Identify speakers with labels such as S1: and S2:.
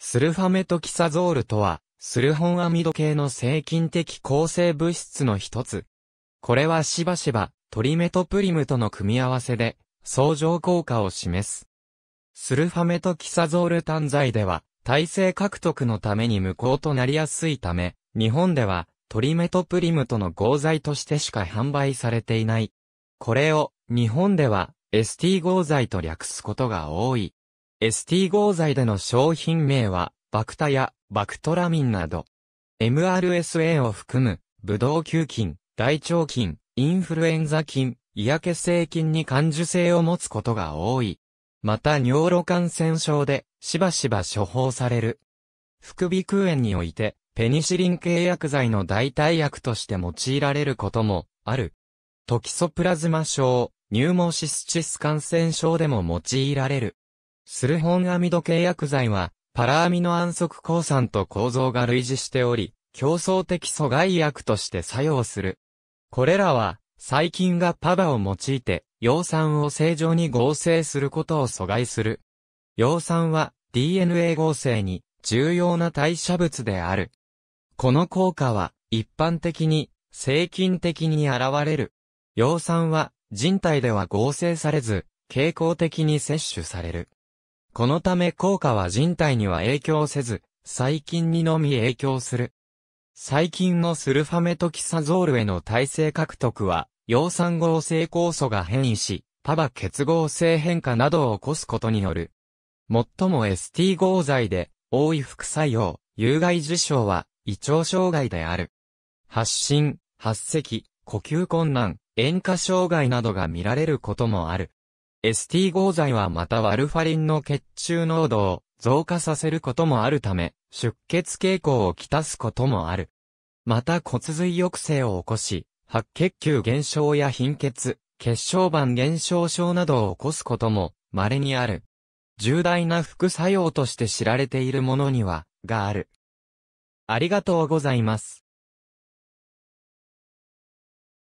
S1: スルファメトキサゾールとは、スルホンアミド系の制菌的構成物質の一つ。これはしばしば、トリメトプリムとの組み合わせで、相乗効果を示す。スルファメトキサゾール単剤では、耐性獲得のために無効となりやすいため、日本では、トリメトプリムとの合剤としてしか販売されていない。これを、日本では、ST 合剤と略すことが多い。ST 合剤での商品名は、バクタやバクトラミンなど、MRSA を含む、ブドウ球菌、大腸菌、インフルエンザ菌、胃や性菌に感受性を持つことが多い。また尿路感染症で、しばしば処方される。副鼻腔炎において、ペニシリン系薬剤の代替薬として用いられることも、ある。トキソプラズマ症、ニューモシスチス感染症でも用いられる。スルホンアミド系薬剤は、パラアミノ安息抗酸と構造が類似しており、競争的阻害薬として作用する。これらは、細菌がパバを用いて、葉酸を正常に合成することを阻害する。葉酸は、DNA 合成に、重要な代謝物である。この効果は、一般的に、精菌的に現れる。葉酸は、人体では合成されず、傾向的に摂取される。このため効果は人体には影響せず、細菌にのみ影響する。細菌のスルファメトキサゾールへの耐性獲得は、葉酸合成酵素が変異し、パバ結合性変化などを起こすことによる。最も ST 合剤で、多い副作用、有害事象は、胃腸障害である。発疹、発赤、呼吸困難、塩化障害などが見られることもある。ST 合剤はまたワルファリンの血中濃度を増加させることもあるため、出血傾向をきたすこともある。また骨髄抑制を起こし、白血球減少や貧血、血小板減少症などを起こすことも稀にある。重大な副作用として知られているものには、がある。ありがとうございます。